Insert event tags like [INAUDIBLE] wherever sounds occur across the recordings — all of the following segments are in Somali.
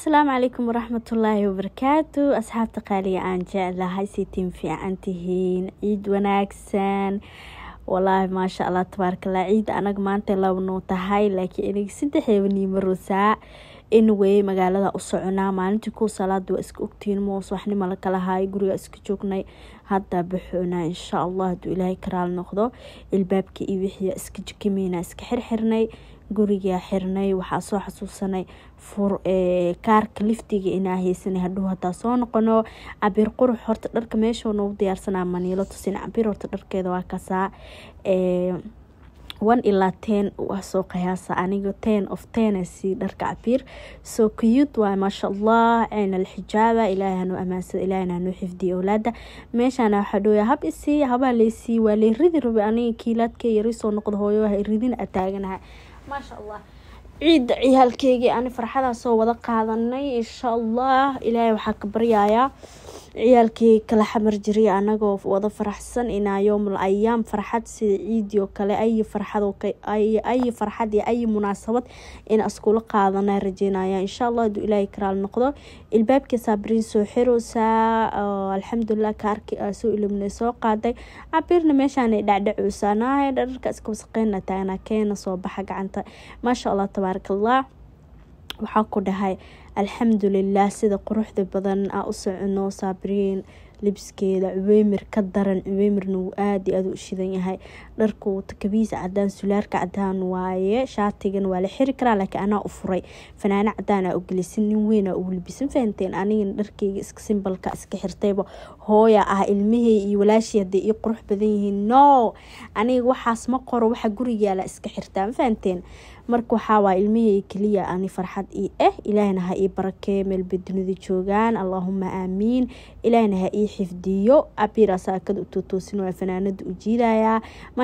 asalaamu calaykum waraxmatullaahi wabarakaatu asxaabta qaaliya aan jeclahay sitiin fiican tihiin ciid wanaagsan walaahi maasha allah tabaarkala ciida anaga maanta labnu tahay laakiin inig saddexeebaniimarosaa anyway magaalada u soconaa maalintii kuwa salaada waa iska ogtiin moos waxnima la kala guriga iska joognay hadda baxoonaa insha allah hadduu ilaahay karaal noqdo ilbaabka iyo wixii iska jikameynaa iska xirxirnay gurigaa xirnay waxaa soo xasuusanay kaarka liftiga inaa haysanay hadhow hataa soo noqono cabir qurux horta dharka meesha noogu diyaarsanaa maniilo tusin cabir horta dharkeeda waa kasaa one ilaa ten waa ah soo qiyaasa aniga ten of ten sii dharka cabiir soo cute waay maasha allah ceyna la xijaaba hanu amaansado ilaahay hanu xifdiyo owlaada meeshana waxaa dhooya hab isii habaa laysii waa lay ridi rabay aniga kiilaadka yari soo noqda hooyo ha iridin a taaganaha maasha allah ciidda ciyaalkeygii ani farxadaasoo wada qaadanay insha allah ilaahay waxaa ka baryayaa ciyaalkii kala xamar jiray anagoo wada faraxsan inaa yoomul ayaam farxad sida ciidi kale ayi farxadayi farxad iyo ayi munaasabad in iskula qaadana rajeynaya insha allah haduu ilaahay karaal noqdo ilbaabkii saabriin soo xiroosaa alxamdulilah kaarkii ah, soo ilimna soo qaaday cabiirna meeshaana dhacdhacoosaa nahay dhararka iska wasaqeyna taagna keena soo baxa gacanta maasha allah tabaarakallah waxaa ku dhahay alxamdulilah sida quruxda badan a u socono saabiriin libskeeda cuweymir ka daran cuweymirna wuu aada iyo aada u shidan yahay dharku wato kabiisa cadaan sulaarka cadaan waaye shaatigan waa la xiri karaa laakiin anaa u furay fanaano cadaana u gelisin nin weyna u libisan fahanteen anigana dharkeyga iska simbalka iska xirtayba hooya ah ilmihey iyo walaashii hadday ii qurux badan yihiin no aniga waxaas ma qoro waxa gurigaala iska xirtaa ma fahanteen marka waxaa waa keliya ani farxad ii ah eh, ilaahina ha ii barakee meelba dunida joogaan allaahuma aamiin ilaahina ha ii xifdiyo abiiraasaakada u tootoosin waa fanaanada u jiidayaa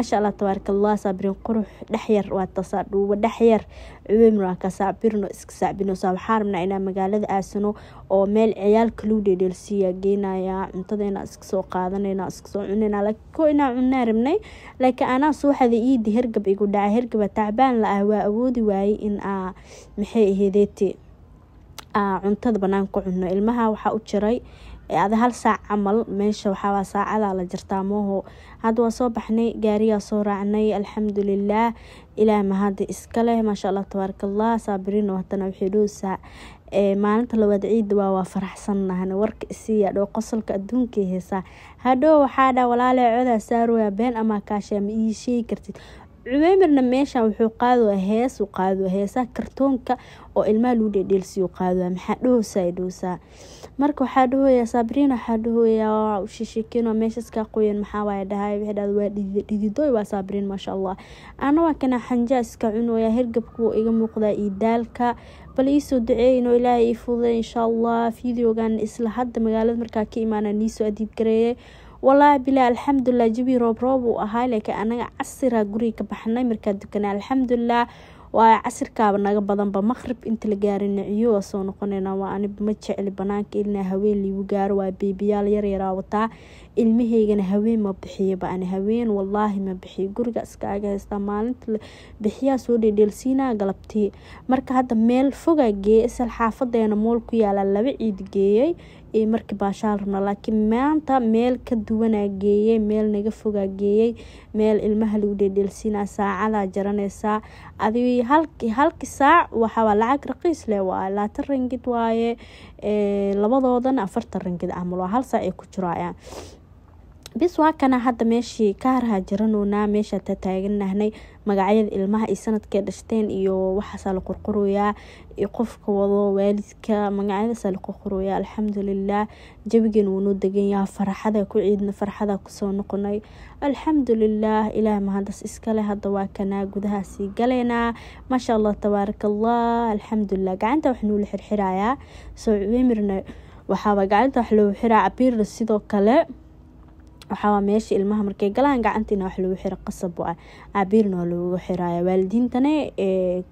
maasha allah tabaarakallah saabirin qurux dhexyar waa tasaa dhuubo dhexyar cuweyn waa ka saacbirno iska saacbirno saa waxaa rabnaa inaa magaalada aasano oo meel ciyaalka lagu dheedheelsiiyaa geynayaa cuntada inaa iska soo qaadanayna iska soo cunayna laakiin ko inaa cunaa rabnay laakiin anaa suuxada iidi hergab igu dhacay hergaba tacbaan la ah waa awoodi waayey in aa maxay aheedeete cuntada banaanka cuno ilmaha waxaa u jiray ada hal saac camal meesha waxaaa saacada la jirtaa mooho hadda waa soo baxnay gaariyaa soo raacnay alxamdulilaah ilaah mahada iskaleh maasha allah tabaarakallah saabiriino hadana wxiidhuusaa maalinta labaad ciidda waa waa faraxsannahan warka isiiya dhow qosolka adduunkay heesaa hadhow waxaa walaalee walaale codaa saarooya been ama kaashaa ma ii sheegi kartid rememberna meeshan wuxuu qaada hees qaado heesaa kartoonka oo ilmaha lagu dhedheelsiyo qaado maxaa dhahowsaa dhowsaa marka waxaa dhahoyaa saabrin waxaa dhahoyaa shishikino meeshas kaa qoyan dhahay wixii waa dhididooy waa saabrin maasha allah ana kana xanjaa iska cunoyaa hergabka iga muuqdaa iyo daalka bal iisoo duceeyin oo ilaahay ii fududay insha allah videogan isla hadda magaalada markaa ka imaana niisoo adiib gareeyay walaahi bilaa alxamdulilah jabi roobroob roob uu ahaa laakiin anaga casira guriga ka baxnay markaa dukanaa alxamdulilah waayo casirkaaba naga badanba maqrib inta la gaarin niciyo waa soo noqonayna waa aniba ma jecli banaanka ilna haween liigu gaaro waa biibiyaal yaryaraa wataa ilmahaygana haween ma bixiyaba ani haween walaahi ma bixiyo guriga iskaaga haystaa maalinta bixiyaa soo dheedheelsiinaa galabtii marka hadda meel foga geeye isal xaafadeena mool ku yaala laba ciid geeyey iyo markii baashaal rabna laakiin maanta meel ka duwanaa geeyey meel naga fogaa geeyey meel ilmaha lagu dheedheelsiinaa saacadaa jaranaysaa adi halki saac waxaaa lacag raqiis leh waay laatan rangid waaye labadoodan afartan rangid camal ah, waa hal saac ay ku jiraayaan bis waakana hadda meeshii ka harhaajiranoonaa meesha ta taagannahnay magacyada ilmaha ay sanadkay dhashteen iyo waxaasaa la qorqoroyaa qofka wado waalidka magacyadaasaa la qorqoroyaa alxamdulilah jawigeena wuunoo deganyaha farxada ku ciidna farxada kusoo noqonay alxamdulilah ilaah mahadas iskale hadda waa kanaa gudahaasii galaynaa maasha allah tabaaraka alxamdulilah gacanta waxanuu la xirxirayaa soo wemirna waxaaba gacanta wax loogu xiraa cabiirna sidoo kale waxaa meesha ilmaha markay galaan gacantiina wax loogu xiro qasab ah caabiirna waa loogu xiraya waalidiintana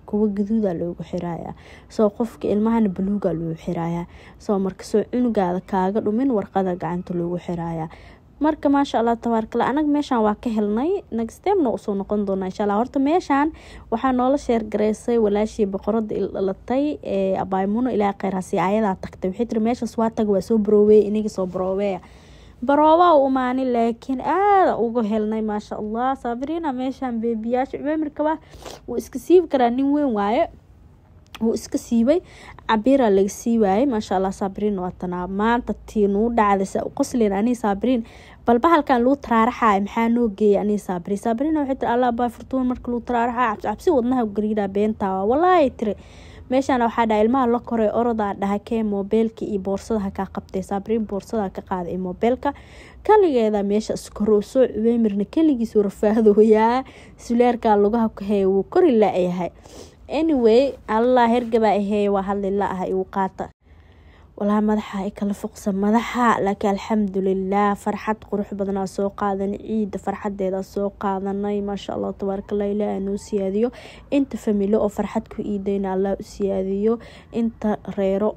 kuwo gaduuda loogu xiraya soo qofka ilmahana baluuga loogu xiraya soo markasoo cunugaada kaaga dhumin warqada gacanta loogu xiraya marka maasha allah tabaarkale anag meeshaan waa ka helnay nagstemna usoo noqon doona insha alla horta meeshaan waxaa noola sheergareysay walaashii boqorada ildhalatay ee abaymuno ilaa kheyr hasi ayadaa tagtay waxay tiri meeshaas waa tag waa soo barooweya inaga soo barooweya barooba u laakiin aada uga helnay maasha allah sabrina meeshaan beebiyaasha cumemirkaba wuu iska siibi karaa nin weyn waaye wuu iska siibay cabiiraa laga sii waayay maasha allah sabriin waatanaa maanta tii nuu dhacdaysa qoslin anii sabriin balba halkan luu taraaraxaay maxaa noo geeyay anii sabriin sabriina waxay tiri allah baa furtuun marka luu taraaraxaa cabsi cabsi wadnaha gariidaa beentaa walaahay tiri meeshaana waxaa dhaha ilmaha la koray orodaa dhaha kee mobeelka iyo boorsada kaa qabtay saabriin boorsada ka qaada ee moobeelka kaligeeda meesha iskoro soo cuweymirna keligiisu rafaadooyaa sulaarkaa lugaha ku wuu kori la-yahay anyway allah hergabaa aheeye waa hadli la-ah igu qaata walaa madaxa kala fuqsa madaxa laakiin alxamdulilah farxad qurux badan soo qaadanay ciida farxadeeda soo qaadanay maasha allah tabaarkala ilaah noo siyaadiyo inta familo oo farxad ku iideyna allah u siyaadiyo inta reero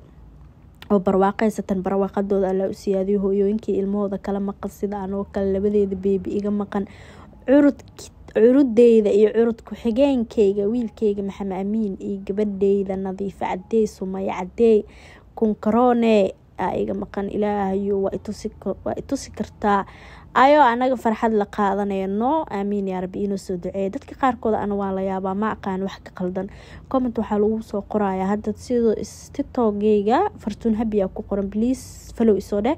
oo barwaaqaysatan barwaaqadooda alla u siyaadiyo hooyooyinkii ilmahooda kala maqan sida anoo kale labadeeda beebi iga maqan curudki curudeyda iyo curud ku-xigeenkeyga wiilkeyga maxamed amiin iyo gabadheyda nadiifa cadeey sumaya cadeey kunkaroone iga maqan ilaahayo waa itusi kartaa ayoo anaga farxad la qaadanayno aamiin yaa rabbi inoo soo duceeya dadka qaarkood ana waa la yaabaa ma aqaan wax ka qaldan comment waxaa lagu soo qorayaa hadda sidoo istitoogeyga fartuun habiyaa ku qoran bliis falow isoo dheh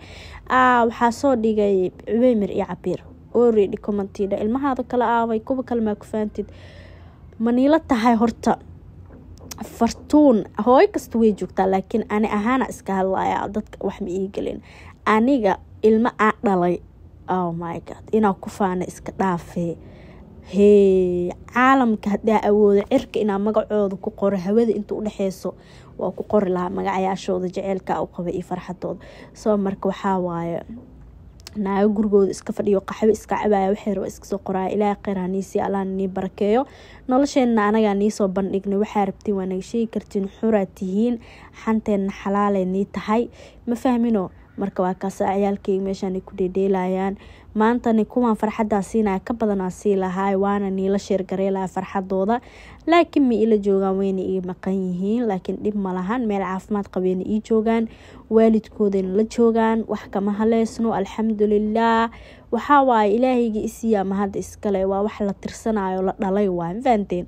waxaa soo dhigay cubeymir iyo cabiir ooredi commentidha ilmahaada kala aabay kuwa kale maa ku faantid maniila tahay horta fartuun hooy kasta way joogtaa laakiin ani ahaana iska hadlayaa dadka wax ma iigelin aniga ilmo aa dhalay oh my god inaa ku faana iska dhaafee hee caalamka haddaa awooda cirka inaa magacooda ku qoro hawada inta u dhexeyso waa ku qori lahaa magacyaashooda jaceylka u qabay iyo farxadooda soo marka waxaa waaye naago gurigooda iska fadhiyo qaxwo iska cabaya waxay raba iskasoo qoraa qoraya ilaahay kheyr haniisii nii barakeeyo nolosheenna anagaa nii soo bandhignay waxaa rabtiin waa naga sheegi kartiin xuraa tihiin xanteenna xalaalay nii tahay ma fahmino marka waa kaas ciyaalkeyga meeshaanay ku dhedheelayaan maantani kuwan farxadaa siinaya ka badanaa sii lahaa waana niila sheergareelaya farxadooda laakiin ma ila joogaan wayna ii maqan yihiin laakiin dhib ma lahan meel caafimaad qabeena ii joogaan waalidkoodana la joogaan wax kama haleysno alxamdulilaah waxaa waaye ilaahayga isiiyaama hadda iskale waa wax la tirsanayo la dhalay waa fahanteen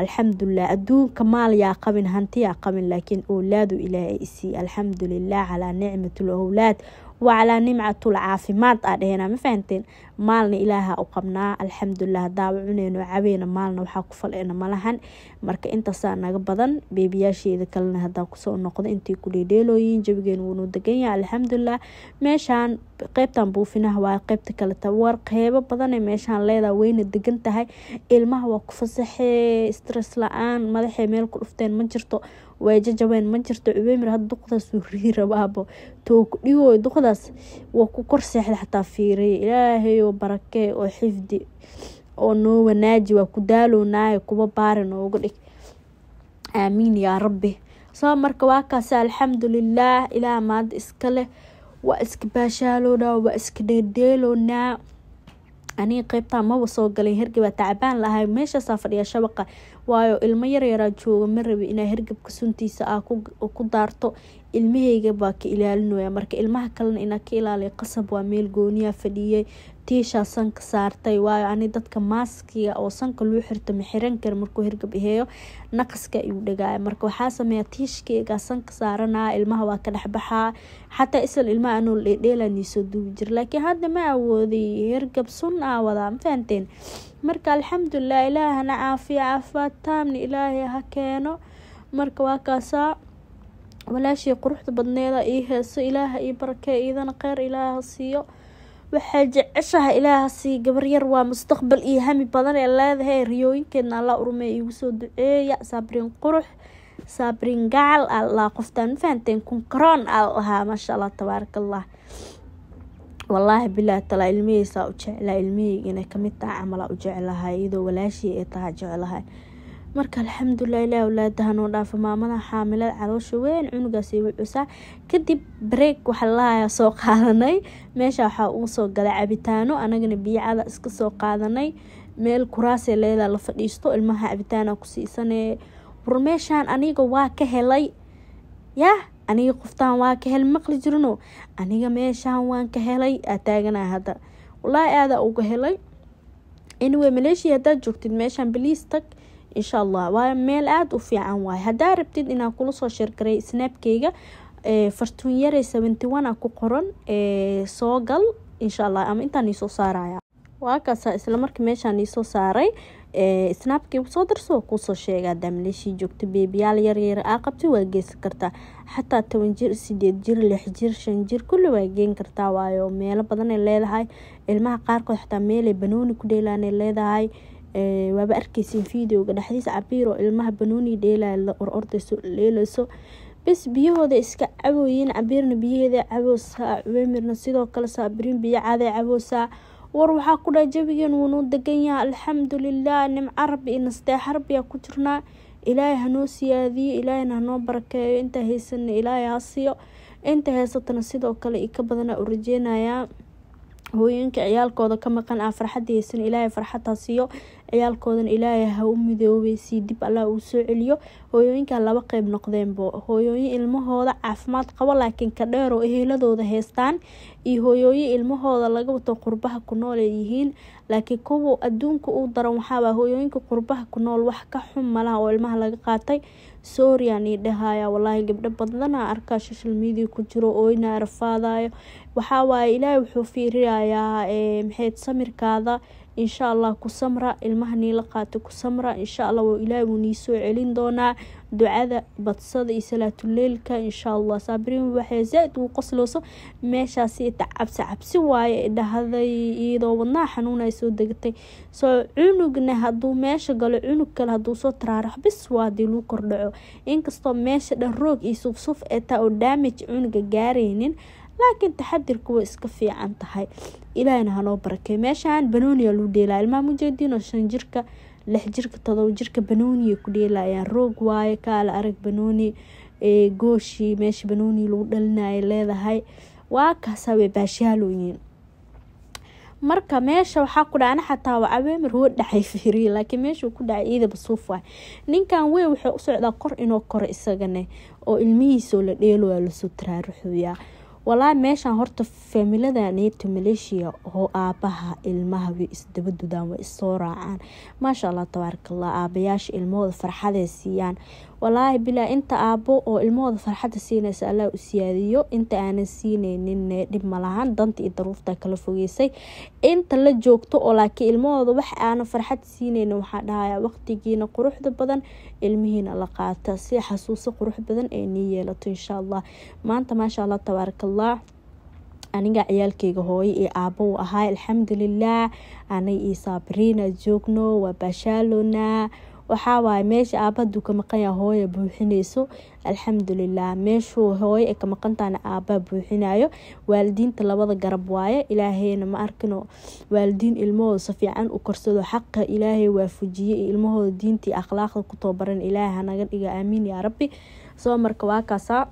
alxamdulilah adduunka maal yaa qabin hantiyaa qabin laakiin owlaadu ilaah ay isii alxamdulilah calaa nicmati lowlaad wacalaa nimcatul caafimaad a dhehena ma fahanteen maalna ilaaha u qabnaa alxamdulilah hadaaba cuneyno caweyna maalna waxaa ku faleyna malahan marka intaasaa naga badan beebiyaasheeda kalena hadaa kusoo noqdo intay ku dheedheelooyiin jawigeena wuunuu deganyaha alxamdulilah meeshaan qeybtan buufinaha waa qeybta kaleta war qeybo badane meeshaan leedaa wayna degan tahay ilmaha waa ku fasaxee stress la-aan madaxay meel ku dhufteen ma jirto way jajabeen ma jirto cubeymir hadda duqdaasuu [LAUGHS] rii rabaabo too ku duqdaas waa ku kor seexda xataa fiiriya ilaahay oo barakee oo xifdi oo noo wanaaji waa ku daalownaaye kuba baari noogu dhig aamiin yaa rabbi soo marka waa kaasi alxamdulilaah ilaa maanta leh waa iska baashaaloonaa waa iska dheeldheeloonaa aniga qeybtaa maba soo galay hergebaa tacbaan lahay meeshaasaa fadhiya shabaqa waayo ilmo yaryaraa jooga ma rabi inaa hergabka suntiisa ah ku daarto ilmaheyga baa ka ilaalinaya marka ilmaha kalena inaa ka ilaaliya qasab waa meel gooniya ah fadhiyay tiisha sanka saartay waayo ani dadka maaskiga oo sanka luu xirto maxiran xiran kara markuu hergab iheeyo naqaska ayuu dhagaaya marka waxaa sameeya tiishkeyga sanka saaranaa ilmaha waa ka dhexbaxaa xataa isal ilmaha anoo dheedheelaniisoo duubi jira laakiin hadda ma awooday hergab sun aa wadaa ma fahanteen marka alxamdulilah ilaahana caafiya caafimaad taamni ilaahay ha keeno marka waa kaasaa walaashii quruxda badneeda ii heeso ilaaha ii barakee iidana kheyr ilaaha siiyo waxaa jeceshaha ilaaha siiya gabaryar waa mustaqbal iyo hami badan ee leedahay riyooyinkeedna allaa urmee iigu soo duceeya saabrin qurux saabrin gacal allaa qoftaan fahanteen kunkaroon aa lahaa maasha allah tabaaraka allah walaahi bilaahi talaa ilmihiisaa u jeclaa ilmiheyga inay kamid tahay camalaa u jeclahay iyadoo walaashii ay taha jeclahay marka alxamdulilah ilaah walaadahanoo dhaafa maamada xaamilada caloosha weyn cunugaasi igu cusaa kadib bareeg waxaa soo qaadanay meesha waxaa uu soo galay cabitaano anagana biicada iska soo qaadanay meel kuraasee leedaa la fadhiisto ilmaha cabitaana ku siisanee war meeshaan aniga waa ka helay yah aniga qoftaan waa ka hel maqli jirino aniga meeshaan waan ka helay aa taaganaa hadda walaahi aadaa uga helay anyway maleeshia haddaad joogtid meeshaan baliis tag insha allah waa meel aada u fiican waay haddaa rabtid inaan kula soo sheergaray snaabkeyga eh, fartuun yare seventy one a ku qoran eh, soo gal insha allah ama intaan iisoo saaraya waa kaasaa isla marka meeshaan iisoo saaray snaabkii soo darso kusoo sheega hadaa maleeshii joogto beebiyaal yaryar aa qabta waa geysan kartaa xataa toban jir sideed jir lix jir shan jir kulli waa geen kartaa waayo meelo badanay leedahay ilmaha qaarkood xataa meelay banooni ku dheelaanay leedahay waaba arkeysin videoga dhexdiisa cabiiro ilmaha banooni dheelaya la or ordayso leeleyso biyahooda iska cawoyeen cabiirna biyaheeda cawoosaa wemirna sidoo kale saabirin biyo caday cawoosaa war waxaa ku dhaha jawigan wuunuu degan yaha alxamdulilah nimco rabbi inasdee xarbiyaa ku jirnaa ilaahay hanoo siyaadiyo ilaahayna hanoo barakeeyo intaa haysana ilaahay ha siiyo inta haysatana sidoo kale i ka badana u rajeynayaa hooyooyinka ciyaalkooda ka maqan aan ah, farxad haysan ilaahay farxad ha siiyo ciyaalkoodan ilaahay ha u midoobay sii dib allah uu soo celiyo hooyooyinka laba qeyb noqdeenbo hooyooyin ilmahooda caafimaad qabo laakiin ka dheeroo eheeladooda heystaan iyo hooyooyin ilmahooda laga wato qurbaha ku nool ay yihiin laakiin kuwa adduunka u daran waxaaba hooyooyinka qurbaha ku nool wax ka xun malaha oo ilmaha laga qaatay sooryan ii dhahaya walaahi gabdho badnana arkaa social media ku jiro oo ina rafaadayo waxawaaye ilaahay wuxuu fiirinayaa maxayd samirkaada insha allah ku samra ilmaha niila qaatay ku samra insha allah ilaahi wuu nii soo celin doonaa ducada badsada iyo salaatuleylka insha allah saabiriin waxay zaa-id ugu qosleyso meeshaasi cabsi cabsi waaye dhahday iyadoo wadnaha xanuun soo degtay soo cunugna haduu meesha galo cunug kale haduu soo taraarax bis waa hadii lagu kordhaco inkastoo meesha dhan roog iyo sufsuf ee taa oo daamij cunuga gaaraynin laakiin taxadirka way iska fiican tahay ilaahina hanoo barakey meeshaan banooniya luu dheelaa ilmaha mujeediinoo shan jirka lix jirka todoba jirka banooniya ku dheelaayaan roog waayo kaala arag banooni gooshii meesha banooni lagu dhalinaya leedahay waa kaasa way baashaalooyiin marka meesha waxaa ku dhaana xataa wacabeemir woo dhacay fiiriye laakiin meeshuu ku dhacay ciidaba suuf ah ninkan wey wuxuu u socdaa kor inoo koro isagane oo ilmihiisoo la dheelo waa lasoo taraaruxooyaa walaa meeshaan horta faamilada neto malaysia oo aabaha ilmaha way isdabadudaan way issoo raacaan maasha allah tabaarakallah aabayaasha ilmahooda farxadee siiyaan walaahi bilaa inta aabo oo ilmahooda farxadda siinaysa allah u siyaadiyo inta aanan siinaynin dhib malahan danta iyo daruufta kala fogeysay inta la joogto oo laakiin ilmahooda wax aanan farxad siinaynin waxaa dhahaya waqtigiina quruxda badan ilmihiina la qaata si xasuuso qurux badan ee nii yeelato insha allah maanta maasha allah tabaarakallah aniga ciyaalkeyga hooyo iyo aabo u ahaa alxamdulilaah anay iyo saabiriina joogno waa baashaaloonaa waxaawaay meesha aaba ka maqanya hooya buuxinayso alxamdulilah meeshuu hooye ka maqantaana aabaa buuxinayo waalidiinta labada garab waaye ilaahayna ma arkino waalidiin ilmahooda sifiican u korsado xaqa ilaahay waafujiye ilmahooda diintii akhlaaqda ku baran ilaahay hanaga dhiga aamiin yaa rabbi soo marka waa kaasaa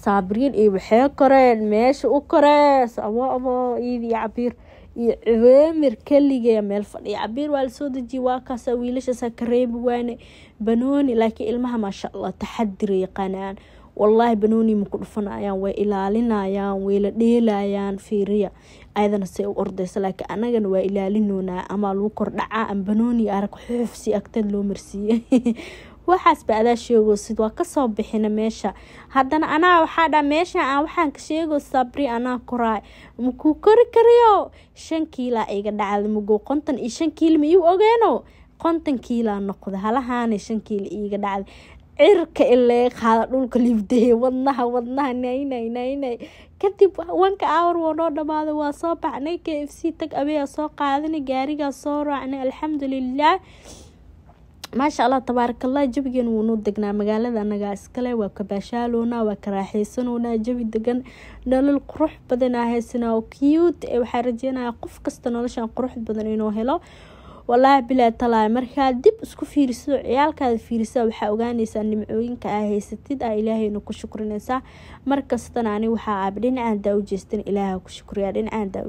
saabiriin iyo waxay koreen meesha u koree abo abo iidi iyo cabiir iyo ciwaamir keligeya meel fadhiya cabiir waa lasoo dejiyay waa kaasa wiilasha sakareebi waane banooni laakiin ilmaha maasha allah taxadira yaqaanaan wallaahi banooni maku dhufanayaan way ilaalinayaan way la dheelayaan fiiriya ayadana say u ordaysa laakiin anagana waa ilaalinoonaa amaa lagu kordhacaa am banooni arag xuufsi sii agteed loo marsiiyey [LAUGHS] waxaasba adaa sheegoosid waa kasoo bixina meesha haddana anaa waxaa meesha aan waxaan ka sheego sabri anaa koraa makuu kori kariyo shan kiilaa iga dhacda mago qontan iyo shan kiil ma iu ogeeno qontan kiilaa noqda halahaana shan kiil iga dhacda cirka ilee qaada dhulka liibdee wadnaha wadnaha naynaynayna kadib wanka awar waa noo dhamaaday waa soo baxnay k f c tag abeyaa soo qaadanay gaarigaa soo raacnay alxamdulilaah maasha allah tabaarakallah jawigeena wuunuu degnaa magaalada anagaa iskale waa ka kabaashaaloona waa ka karaaxeysanoona jawi degan nolol qurux badan ahaysana cute waxaa rajeynayaa qof kasta noloshaan qurux badan inuu helo walaahi bilaa talaay markaad dib isku fiiriso ciyaalkaada fiirisa waxaa ogaanaysaa nimcooyinka aa haysatid ah ilaahayna ku shukrinaysaa markastana ani waxaa aaba dhinacaan daa ilaaha ku shukriya dhinacaan daa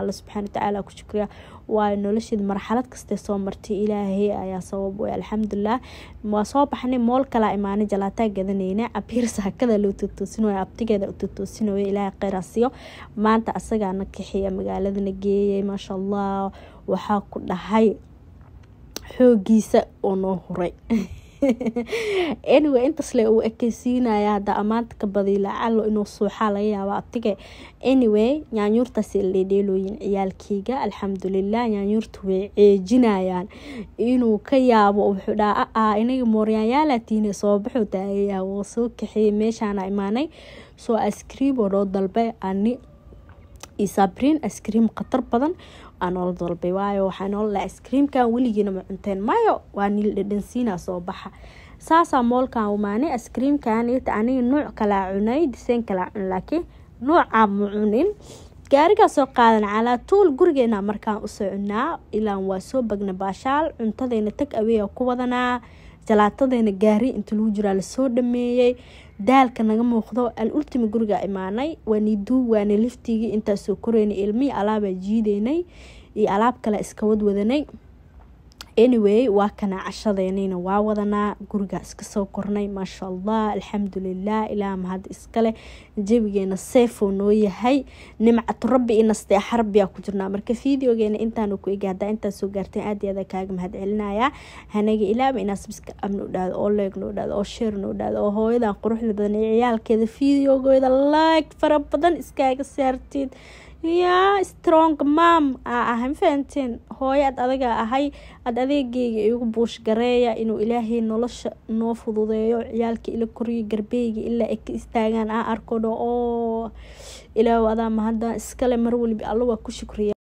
alla subxaana watacaala ku shukriya waayo nolosheed marxalad kastee soo martay ilaahay ayaa sabab wey ah, alxamdulilah waa soo baxnay mool kalaa imaanay jalaataa gadanayna abiir saakada loo totoosinoy abtigeeda u totoosinoy ilaahay kheyraasiyo maanta asagaa na magaaladana geeyay maasha allah waxaa ku dhahay xoogiisa oo noo huray [LAUGHS] anyway intaas le uu ekeysiinaya hadda ammaanta ka badiy lacalo inuu suuxaa laga yaaba abtige anyway nyaanyuurtaas ledheelooyin ciyaalkeyga alxamdulilah nyaanyuurta way ceejinayaan inuu ka yaabo wuxuu dhaha aa inaga mooryaanyaala soo baxuu taagayaa woo soo kaxeeyey meeshaana imaanay soo askriim oo noo dalbay ani isabrin askriim khatar badan aanoola dalbay waayo waxaa noolalaha iskriimkan weligiina ma cunteen mayo waa niil dhedhansiinaa soo baxa saasaa moolkan umaane iskriimkan ita aniga nuuc kalaa cunay diseen kalaa cun laakiin nuucaa ma cunin gaarigaa soo qaadan calaa tuul gurigeena markaan usoo cunaa ilaan waa soo bagna baashaal cuntadeena tag aweya ku wadanaa jalaatadeena gaari inta lagu jiraa lasoo dhameeyey daalka naga muuqdo al ultima guriga imaanay waaniduub waana liftigii intaasoo koreynay ilmihii alaabaa jiideynay iyo alaab kale iska wadanay anyway waa kana cashadeenayna waa wadanaa gurigaa iska soo kornay maasha allah alxamdulilah ilaa mahad iskale jawigeena seefoo noo yahay nimcatu rabbi inastee xarbiyaa ku jirnaa marka videogeena intaanu ku ega hadaa intaa soo gaarteen aad iyo aad kaaga mahad celinaya hanaga ilaaba inaad subscribe noo dhaado oo leeg noo dhaado oo share noo dhaado oo hooyadan quruxda badan ee ciyaalkeeda videogeeda like fara badan iskaaga saartid yaa strong mam aa ah mafahanteen hooyo aad adaga ahay aad adeegeyga igu buush gareeya inuu ilaahay nolosha noo fududeeyo ciyaalka ila koriyo garbeyga ilaa ay ka istaagaan a ah, arkoodho oo oh, ilaaw adaa mahadda iskale mar waliba alla waa ku shukriya